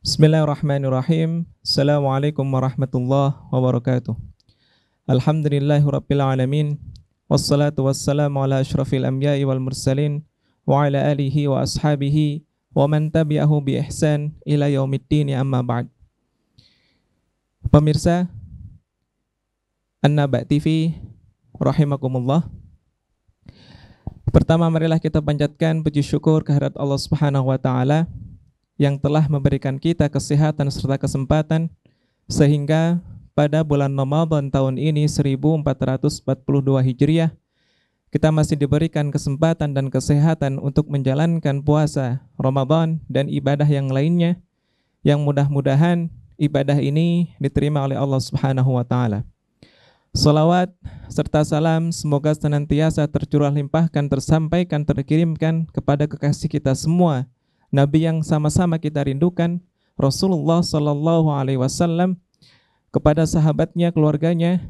Bismillahirrahmanirrahim Assalamualaikum warahmatullahi wabarakatuh Alhamdulillahirrabbilalamin Wassalatu wassalamu ala ashrafil anbiya'i wal mursalin Wa ala alihi wa ashabihi Wa man tabi'ahu bi ihsan ila yaumiddini amma ba'd Pemirsa Anna naba TV Rahimakumullah Pertama marilah kita panjatkan puji syukur kehadirat Allah Subhanahu wa taala yang telah memberikan kita kesehatan serta kesempatan sehingga pada bulan Ramadan tahun ini 1442 Hijriah kita masih diberikan kesempatan dan kesehatan untuk menjalankan puasa Ramadan dan ibadah yang lainnya yang mudah-mudahan ibadah ini diterima oleh Allah Subhanahu wa taala. Salawat serta salam semoga senantiasa tercurah limpahkan, tersampaikan, terkirimkan kepada kekasih kita semua, Nabi yang sama-sama kita rindukan, Rasulullah Shallallahu Alaihi Wasallam, kepada sahabatnya, keluarganya,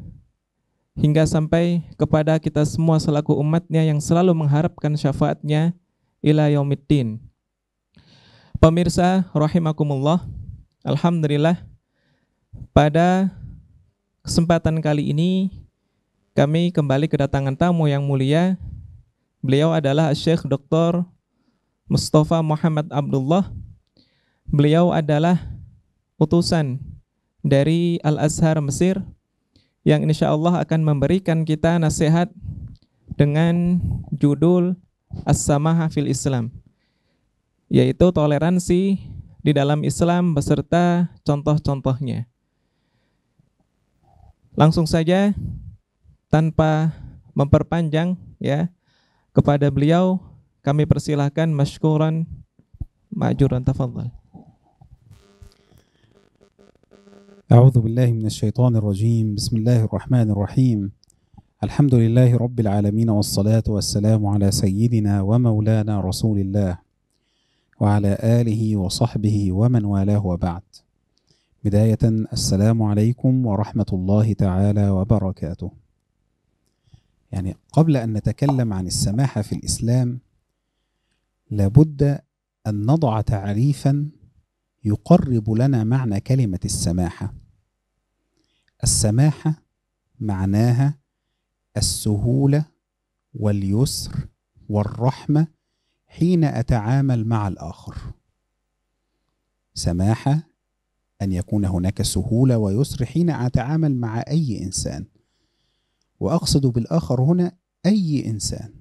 hingga sampai kepada kita semua selaku umatnya yang selalu mengharapkan syafaatnya ila yaumiddin. Pemirsa rahimakumullah, alhamdulillah pada kesempatan kali ini kami kembali kedatangan tamu yang mulia. Beliau adalah Syekh Dr. Mustafa Muhammad Abdullah. Beliau adalah utusan dari Al-Azhar Mesir yang insya Allah akan memberikan kita nasihat dengan judul As-Samaha fil Islam yaitu toleransi di dalam Islam beserta contoh-contohnya. Langsung saja tanpa memperpanjang ya kepada beliau kami persilahkan masykuran ma'juran tafadhal. أعوذ بالله من الشيطان الرجيم بسم الله الرحمن الرحيم الحمد لله رب العالمين والصلاة والسلام على سيدنا ومولانا رسول الله وعلى آله وصحبه ومن والاه وبعد بداية السلام عليكم ورحمة الله تعالى وبركاته. يعني قبل أن نتكلم عن السماحة في الإسلام لابد أن نضع تعريفا يقرب لنا معنى كلمة السماحة. السماحة معناها السهولة واليسر والرحمة حين أتعامل مع الآخر. سماحة أن يكون هناك سهولة ويسر حين أتعامل مع أي إنسان وأقصد بالآخر هنا أي إنسان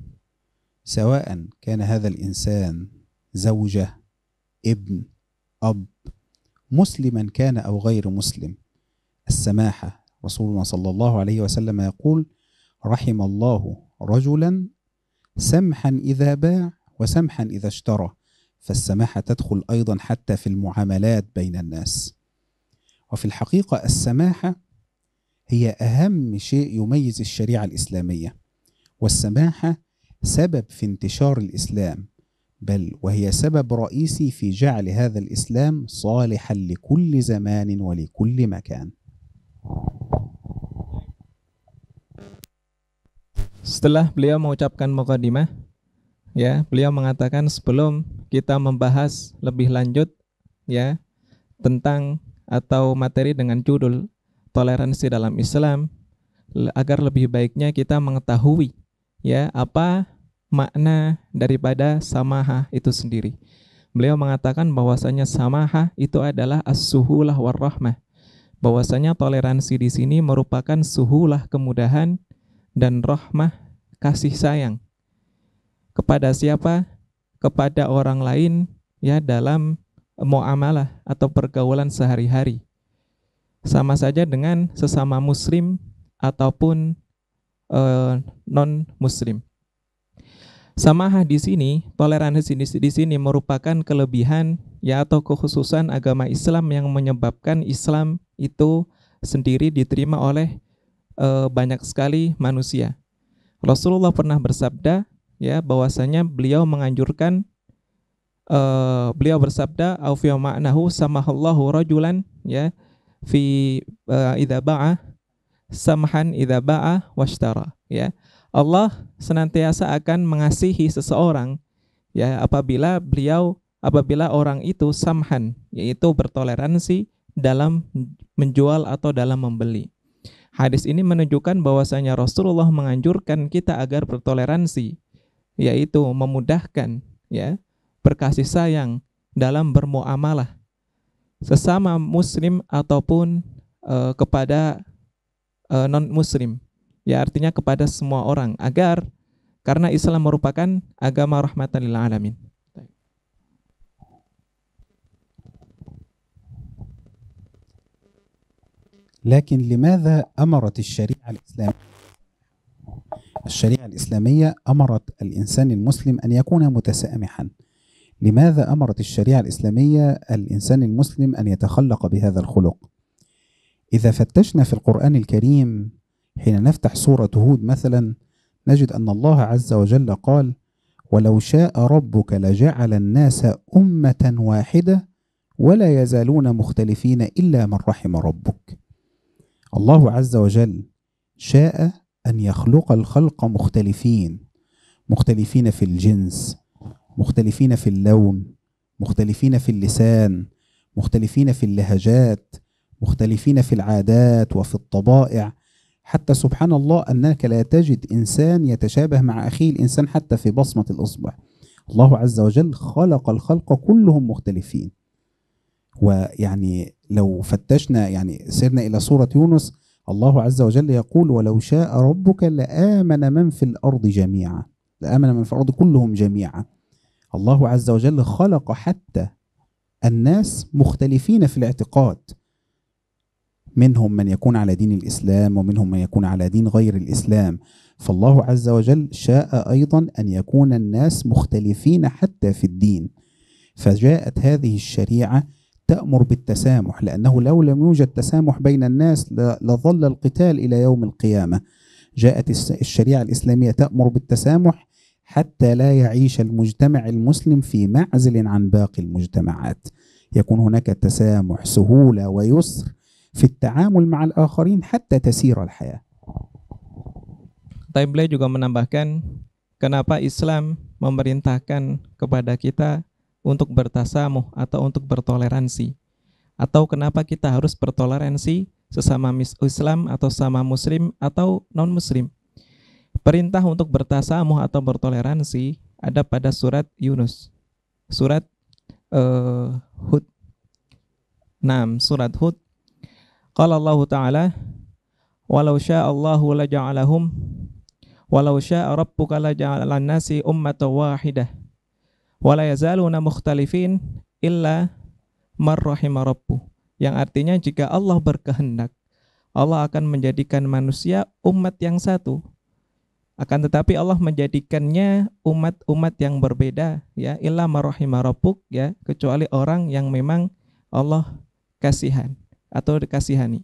سواء كان هذا الإنسان زوجة ابن أب مسلما كان أو غير مسلم السماحة رسولنا صلى الله عليه وسلم يقول رحم الله رجلا سمحا إذا باع وسمحا إذا اشترى فالسماحة تدخل أيضا حتى في المعاملات بين الناس وفي الحقيقة السماحة هي أهم شيء يميز الشريعة الإسلامية والسماحة سبب في انتشار الإسلام بل وهي سبب رئيسي في جعل هذا الإسلام صالحا لكل زمان ولكل مكان Setelah beliau mengucapkan mukadimah, ya, beliau mengatakan sebelum kita membahas lebih lanjut ya tentang atau materi dengan judul toleransi dalam Islam agar lebih baiknya kita mengetahui ya apa makna daripada samaha itu sendiri. Beliau mengatakan bahwasanya samaha itu adalah as-suhulah warahmah. Bahwasanya toleransi di sini merupakan suhulah kemudahan dan rahmah kasih sayang. Kepada siapa? Kepada orang lain ya dalam muamalah atau pergaulan sehari-hari. Sama saja dengan sesama muslim ataupun e, non-muslim. Sama di sini, toleransi di sini merupakan kelebihan ya atau kekhususan agama Islam yang menyebabkan Islam itu sendiri diterima oleh e, banyak sekali manusia. Rasulullah pernah bersabda ya bahwasanya beliau menganjurkan Eh, beliau bersabda au fi ma'nahu samahallahu rajulan ya fi uh, idza ba'a samhan idza ba'a washtara ya. Allah senantiasa akan mengasihi seseorang ya apabila beliau apabila orang itu samhan yaitu bertoleransi dalam menjual atau dalam membeli. Hadis ini menunjukkan bahwasanya Rasulullah menganjurkan kita agar bertoleransi yaitu memudahkan ya berkasih sayang dalam bermuamalah sesama muslim ataupun uh, kepada uh, eh, non muslim ya artinya kepada semua orang agar karena Islam merupakan agama rahmatan lil alamin لكن لماذا أمرت الشريعة الإسلامية؟ الشريعة الإسلامية أمرت الإنسان المسلم أن يكون متسامحاً لماذا أمرت الشريعة الإسلامية الإنسان المسلم أن يتخلق بهذا الخلق؟ إذا فتشنا في القرآن الكريم حين نفتح سورة هود مثلا نجد أن الله عز وجل قال: ولو شاء ربك لجعل الناس أمة واحدة ولا يزالون مختلفين إلا من رحم ربك. الله عز وجل شاء أن يخلق الخلق مختلفين، مختلفين في الجنس، مختلفين في اللون مختلفين في اللسان مختلفين في اللهجات مختلفين في العادات وفي الطبائع حتى سبحان الله انك لا تجد انسان يتشابه مع اخيه الانسان حتى في بصمه الاصبع الله عز وجل خلق الخلق كلهم مختلفين ويعني لو فتشنا يعني سرنا الى سوره يونس الله عز وجل يقول ولو شاء ربك لامن من في الارض جميعا لامن من في الارض كلهم جميعا الله عز وجل خلق حتى الناس مختلفين في الاعتقاد منهم من يكون على دين الاسلام ومنهم من يكون على دين غير الاسلام فالله عز وجل شاء ايضا ان يكون الناس مختلفين حتى في الدين فجاءت هذه الشريعه تامر بالتسامح لانه لو لم يوجد تسامح بين الناس لظل القتال الى يوم القيامه جاءت الشريعه الاسلاميه تامر بالتسامح حتى لا يعيش المجتمع المسلم في معزل عن باقي المجتمعات يكون هناك تسامح سهوله ويسر في التعامل مع الآخرين حتى تسير الحياة. طيب Taible juga menambahkan kenapa Islam memerintahkan kepada kita untuk bertasamuh atau untuk bertoleransi atau kenapa kita harus bertoleransi sesama Islam atau sama muslim atau non muslim. Perintah untuk bertasamuh atau bertoleransi ada pada surat Yunus. Surat uh, Hud. Nam, surat Hud. Qala Allah Ta'ala, "Walau syaa Allahu la ja'alahum walau syaa rabbuka la nasi ummatan wahidah Wala yazaluna mukhtalifin illa marrahima rabbu." Yang artinya jika Allah berkehendak, Allah akan menjadikan manusia umat yang satu, akan tetapi Allah menjadikannya umat-umat yang berbeda ya illa marahima ya kecuali orang yang memang Allah kasihan atau dikasihani.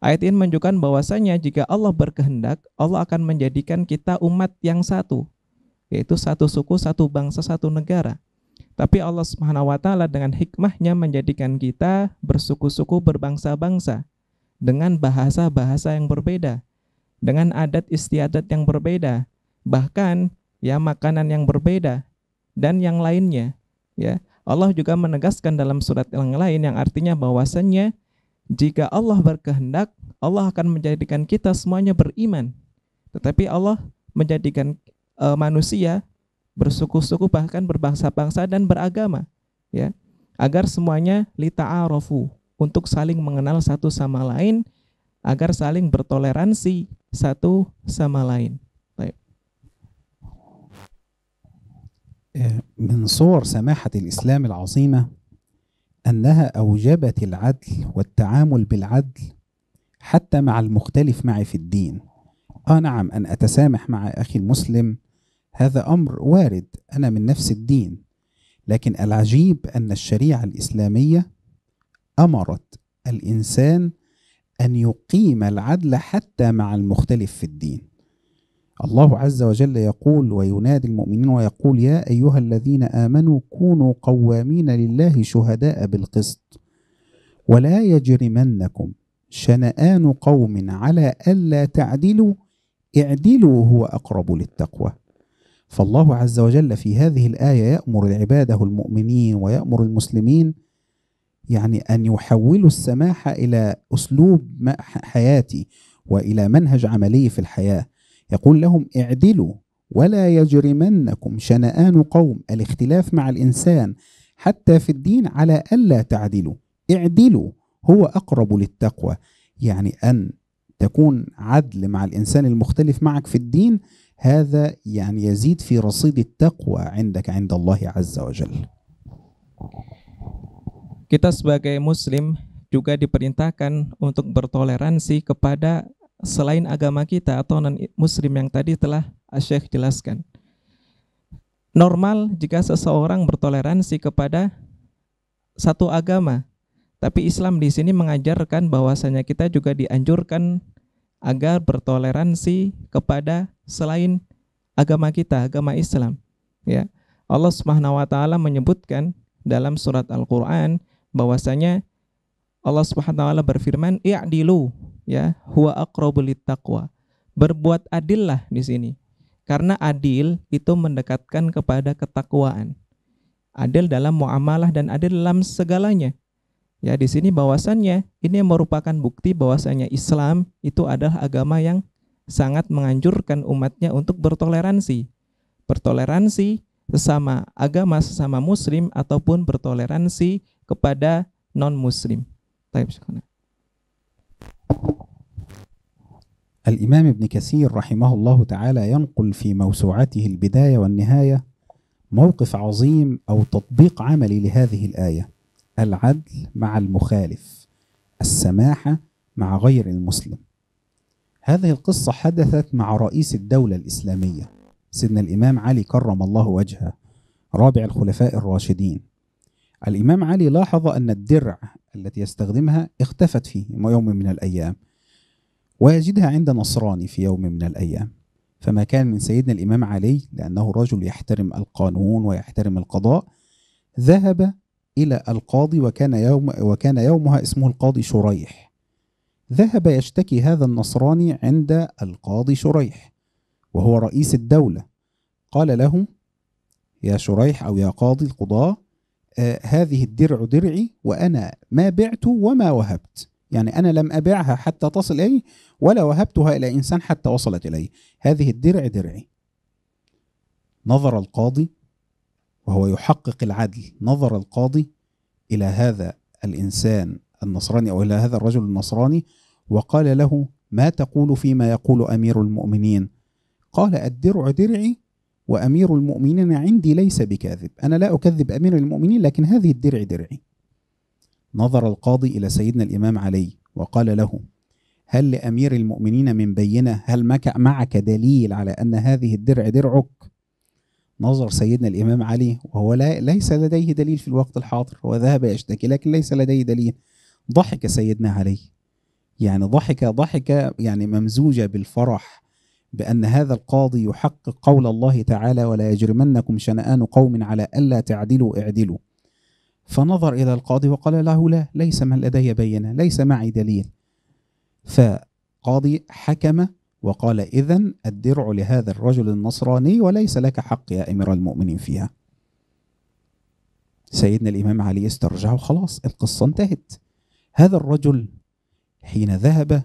Ayat ini menunjukkan bahwasanya jika Allah berkehendak, Allah akan menjadikan kita umat yang satu, yaitu satu suku, satu bangsa, satu negara. Tapi Allah Subhanahu wa taala dengan hikmahnya menjadikan kita bersuku-suku, berbangsa-bangsa dengan bahasa-bahasa yang berbeda dengan adat istiadat yang berbeda, bahkan ya makanan yang berbeda dan yang lainnya, ya. Allah juga menegaskan dalam surat yang lain yang artinya bahwasannya jika Allah berkehendak, Allah akan menjadikan kita semuanya beriman. Tetapi Allah menjadikan e, manusia bersuku-suku bahkan berbangsa-bangsa dan beragama, ya. Agar semuanya lita'arofu untuk saling mengenal satu sama lain agar saling bertoleransi satu sama lain. طيب. من صور سماحة الإسلام العظيمة أنها أوجبت العدل والتعامل بالعدل حتى مع المختلف معي في الدين. آه نعم أن أتسامح مع أخي المسلم هذا أمر وارد أنا من نفس الدين لكن العجيب أن الشريعة الإسلامية أمرت الإنسان أن يقيم العدل حتى مع المختلف في الدين الله عز وجل يقول وينادي المؤمنين ويقول يا أيها الذين آمنوا كونوا قوامين لله شهداء بالقسط ولا يجرمنكم شنآن قوم على ألا تعدلوا اعدلوا هو أقرب للتقوى فالله عز وجل في هذه الآية يأمر العباده المؤمنين ويأمر المسلمين يعني أن يحولوا السماحة إلى أسلوب حياتي وإلى منهج عملي في الحياة يقول لهم اعدلوا ولا يجرمنكم شنآن قوم الاختلاف مع الإنسان حتى في الدين على ألا تعدلوا اعدلوا هو أقرب للتقوى يعني أن تكون عدل مع الإنسان المختلف معك في الدين هذا يعني يزيد في رصيد التقوى عندك عند الله عز وجل Kita sebagai muslim juga diperintahkan untuk bertoleransi kepada selain agama kita atau non-muslim yang tadi telah Syekh jelaskan. Normal jika seseorang bertoleransi kepada satu agama, tapi Islam di sini mengajarkan bahwasanya kita juga dianjurkan agar bertoleransi kepada selain agama kita, agama Islam. Ya. Allah Subhanahu wa taala menyebutkan dalam surat Al-Qur'an bahwasanya Allah Subhanahu wa taala berfirman i'dilu ya huwa aqrabu taqwa. Berbuat adillah di sini. Karena adil itu mendekatkan kepada ketakwaan. Adil dalam muamalah dan adil dalam segalanya. Ya, di sini bahwasannya ini merupakan bukti bahwasannya Islam itu adalah agama yang sangat menganjurkan umatnya untuk bertoleransi. Bertoleransi sesama agama, sesama muslim ataupun bertoleransi kepada non-muslim. طيب شكرا. الإمام ابن كثير رحمه الله تعالى ينقل في موسوعته البداية والنهاية موقف عظيم أو تطبيق عملي لهذه الآية العدل مع المخالف السماحة مع غير المسلم هذه القصة حدثت مع رئيس الدولة الإسلامية سيدنا الإمام علي كرم الله وجهه رابع الخلفاء الراشدين الإمام علي لاحظ أن الدرع التي يستخدمها اختفت في يوم من الأيام ويجدها عند نصراني في يوم من الأيام فما كان من سيدنا الإمام علي لأنه رجل يحترم القانون ويحترم القضاء ذهب إلى القاضي وكان يوم وكان يومها اسمه القاضي شريح ذهب يشتكي هذا النصراني عند القاضي شريح وهو رئيس الدولة قال له يا شريح أو يا قاضي القضاة آه، هذه الدرع درعي وأنا ما بعت وما وهبت يعني أنا لم أبيعها حتى تصل إلي ولا وهبتها إلى إنسان حتى وصلت إلي هذه الدرع درعي نظر القاضي وهو يحقق العدل نظر القاضي إلى هذا الإنسان النصراني أو إلى هذا الرجل النصراني وقال له ما تقول فيما يقول أمير المؤمنين قال الدرع درعي وأمير المؤمنين عندي ليس بكاذب أنا لا أكذب أمير المؤمنين لكن هذه الدرع درعي نظر القاضي إلى سيدنا الإمام علي وقال له هل لأمير المؤمنين من بينة هل معك دليل على أن هذه الدرع درعك نظر سيدنا الإمام علي وهو لا ليس لديه دليل في الوقت الحاضر هو ذهب يشتكي لكن ليس لديه دليل ضحك سيدنا علي يعني ضحك ضحكة يعني ممزوجة بالفرح بأن هذا القاضي يحقق قول الله تعالى ولا يجرمنكم شنآن قوم على ألا تعدلوا اعدلوا فنظر إلى القاضي وقال له لا ليس من لدي بينة ليس معي دليل فقاضي حكم وقال إذا الدرع لهذا الرجل النصراني وليس لك حق يا أمير المؤمنين فيها سيدنا الإمام علي استرجع وخلاص القصة انتهت هذا الرجل حين ذهب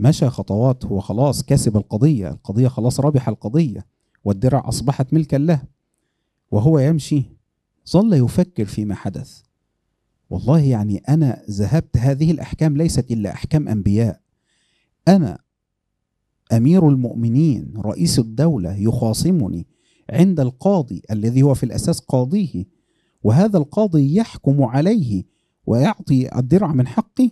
مشى خطوات هو خلاص كسب القضية القضية خلاص ربح القضية والدرع أصبحت ملكا له وهو يمشي ظل يفكر فيما حدث والله يعني أنا ذهبت هذه الأحكام ليست إلا أحكام أنبياء أنا أمير المؤمنين رئيس الدولة يخاصمني عند القاضي الذي هو في الأساس قاضيه وهذا القاضي يحكم عليه ويعطي الدرع من حقي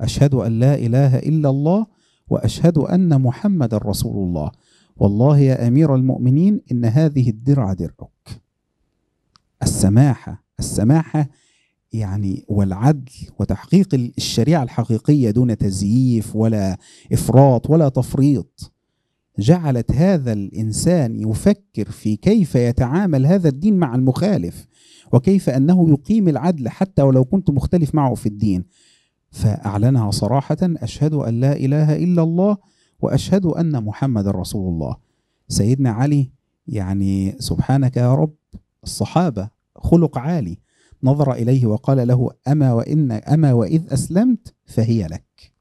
أشهد أن لا إله إلا الله واشهد ان محمدا رسول الله والله يا امير المؤمنين ان هذه الدرع درعك السماحه السماحه يعني والعدل وتحقيق الشريعه الحقيقيه دون تزييف ولا افراط ولا تفريط جعلت هذا الانسان يفكر في كيف يتعامل هذا الدين مع المخالف وكيف انه يقيم العدل حتى ولو كنت مختلف معه في الدين فأعلنها صراحة أشهد أن لا إله إلا الله وأشهد أن محمد رسول الله سيدنا علي يعني سبحانك يا رب الصحابة خلق عالي نظر إليه وقال له أما وإن أما وإذ أسلمت فهي لك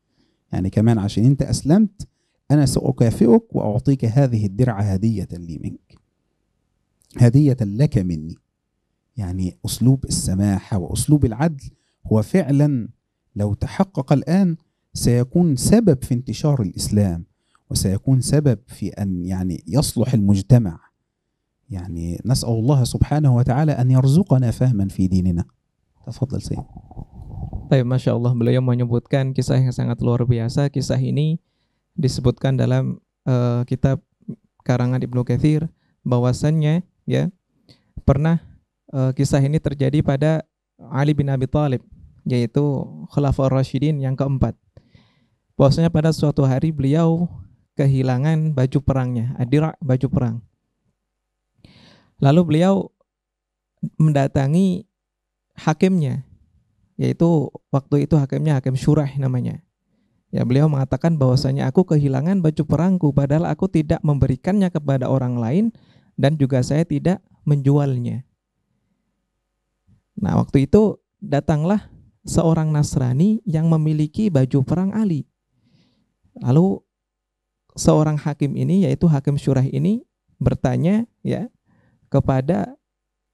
يعني كمان عشان أنت أسلمت أنا سأكافئك وأعطيك هذه الدرع هدية لي منك هدية لك مني يعني أسلوب السماحة وأسلوب العدل هو فعلا لو تحقق الآن سيكون سبب في انتشار الإسلام وسيكون سبب في أن يعني يصلح المجتمع يعني نسأل الله سبحانه وتعالى أن يرزقنا فهما في ديننا تفضل سيد ما شاء الله beliau menyebutkan kisah yang sangat luar biasa Kisah ini disebutkan dalam uh, kitab karangan Ibnu Kathir Bahwasannya ya pernah uh, kisah ini terjadi pada Ali bin Abi Thalib yaitu Khulafaur Rashidin yang keempat. Bahwasanya pada suatu hari beliau kehilangan baju perangnya, adira baju perang. Lalu beliau mendatangi hakimnya, yaitu waktu itu hakimnya hakim Syurah namanya. Ya, beliau mengatakan bahwasanya aku kehilangan baju perangku padahal aku tidak memberikannya kepada orang lain dan juga saya tidak menjualnya. Nah, waktu itu datanglah seorang Nasrani yang memiliki baju perang Ali. Lalu seorang hakim ini yaitu hakim syurah ini bertanya ya kepada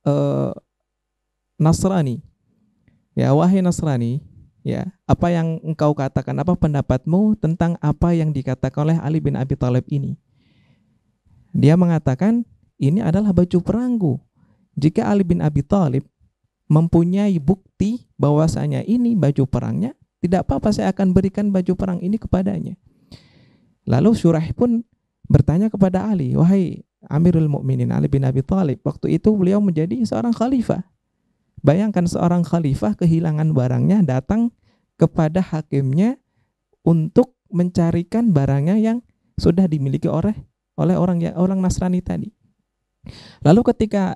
uh, Nasrani. Ya, wahai Nasrani, ya, apa yang engkau katakan, apa pendapatmu tentang apa yang dikatakan oleh Ali bin Abi Thalib ini? Dia mengatakan, ini adalah baju perangku. Jika Ali bin Abi Thalib mempunyai bukti bahwasanya ini baju perangnya, tidak apa-apa saya akan berikan baju perang ini kepadanya. Lalu surah pun bertanya kepada Ali, "Wahai Amirul Mukminin Ali bin Abi Thalib, waktu itu beliau menjadi seorang khalifah. Bayangkan seorang khalifah kehilangan barangnya datang kepada hakimnya untuk mencarikan barangnya yang sudah dimiliki oleh oleh orang ya, orang Nasrani tadi. Lalu ketika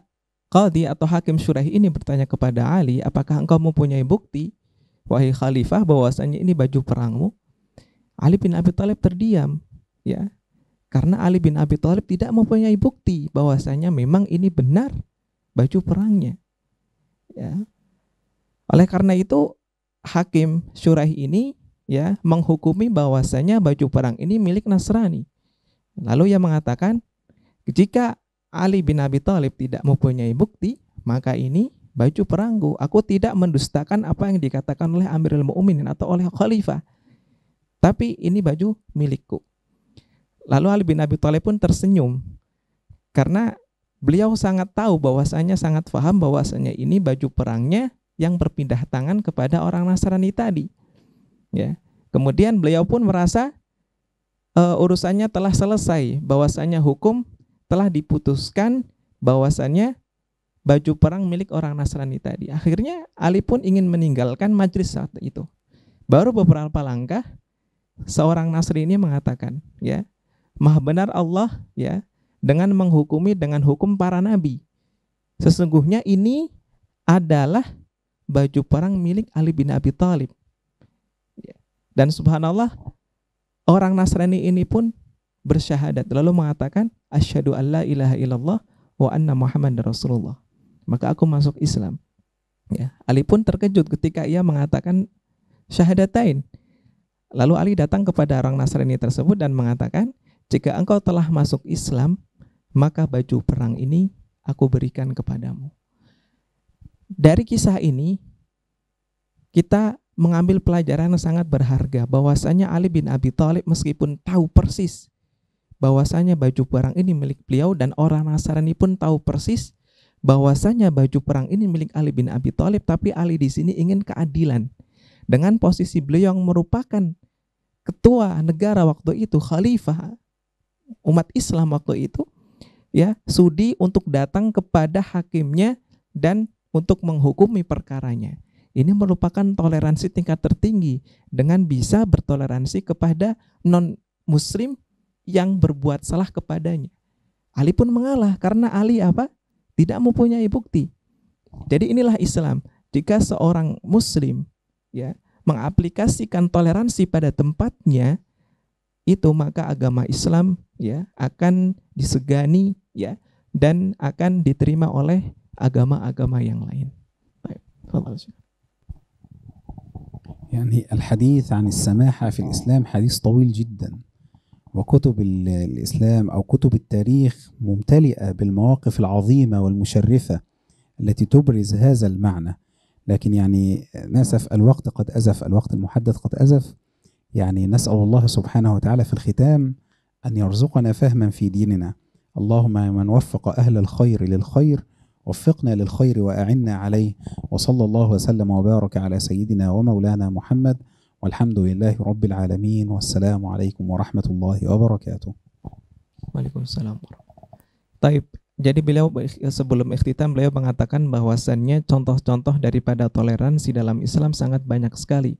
Qadi atau Hakim Syurahi ini bertanya kepada Ali, apakah engkau mempunyai bukti, wahai khalifah, bahwasanya ini baju perangmu? Ali bin Abi Thalib terdiam, ya, karena Ali bin Abi Thalib tidak mempunyai bukti bahwasanya memang ini benar baju perangnya. Ya. Oleh karena itu Hakim Syurahi ini ya menghukumi bahwasanya baju perang ini milik Nasrani. Lalu ia mengatakan jika Ali bin Abi Thalib tidak mempunyai bukti, maka ini baju perangku. Aku tidak mendustakan apa yang dikatakan oleh Amirul Mu'minin atau oleh khalifah. Tapi ini baju milikku. Lalu Ali bin Abi Thalib pun tersenyum karena beliau sangat tahu bahwasanya sangat paham bahwasanya ini baju perangnya yang berpindah tangan kepada orang Nasrani tadi. Ya. Kemudian beliau pun merasa uh, urusannya telah selesai, bahwasanya hukum telah diputuskan bahwasannya baju perang milik orang Nasrani tadi. Akhirnya Ali pun ingin meninggalkan majlis saat itu. Baru beberapa langkah seorang nasrani ini mengatakan, ya, Maha benar Allah ya dengan menghukumi dengan hukum para nabi. Sesungguhnya ini adalah baju perang milik Ali bin Abi Thalib. Ya. Dan subhanallah orang Nasrani ini pun bersyahadat lalu mengatakan asyhadu an ilaha illallah wa anna Muhammad Rasulullah. Maka aku masuk Islam. Ya, Ali pun terkejut ketika ia mengatakan syahadatain. Lalu Ali datang kepada orang Nasrani tersebut dan mengatakan, "Jika engkau telah masuk Islam, maka baju perang ini aku berikan kepadamu." Dari kisah ini kita mengambil pelajaran yang sangat berharga bahwasanya Ali bin Abi Thalib meskipun tahu persis bahwasanya baju perang ini milik beliau dan orang Nasrani pun tahu persis bahwasanya baju perang ini milik Ali bin Abi Thalib tapi Ali di sini ingin keadilan dengan posisi beliau yang merupakan ketua negara waktu itu khalifah umat Islam waktu itu ya sudi untuk datang kepada hakimnya dan untuk menghukumi perkaranya ini merupakan toleransi tingkat tertinggi dengan bisa bertoleransi kepada non muslim yang berbuat salah kepadanya. Ali pun mengalah karena Ali apa? Tidak mempunyai bukti. Jadi inilah Islam. Jika seorang muslim ya mengaplikasikan toleransi pada tempatnya itu maka agama Islam ya akan disegani ya dan akan diterima oleh agama-agama yang lain. Baik. يعني الحديث عن السماحة في الإسلام حديث طويل جدا وكتب الإسلام أو كتب التاريخ ممتلئة بالمواقف العظيمة والمشرفة التي تبرز هذا المعنى لكن يعني نأسف الوقت قد أزف الوقت المحدد قد أزف يعني نسأل الله سبحانه وتعالى في الختام أن يرزقنا فهما في ديننا اللهم من وفق أهل الخير للخير وفقنا للخير وأعنا عليه وصلى الله وسلم وبارك على سيدنا ومولانا محمد والسلام عليكم ورحمة Wassalamualaikum warahmatullahi wabarakatuh. Waalaikumsalam. طيب Jadi beliau sebelum ikhtitam beliau mengatakan bahwasannya contoh-contoh daripada toleransi dalam Islam sangat banyak sekali.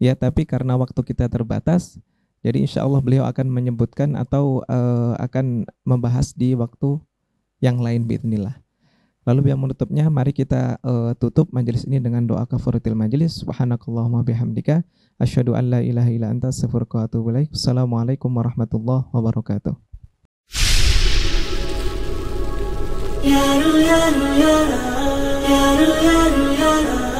Ya, tapi karena waktu kita terbatas, jadi insya Allah beliau akan menyebutkan atau uh, akan membahas di waktu yang lain bismillah. Lalu yang menutupnya mari kita uh, tutup majelis ini dengan doa kafaratil majelis. Subhanakallahumma bihamdika asyhadu an la ilaha illa anta astaghfiruka wa atubu ilaik. Assalamualaikum warahmatullahi wabarakatuh. ya ru ya ru ya ru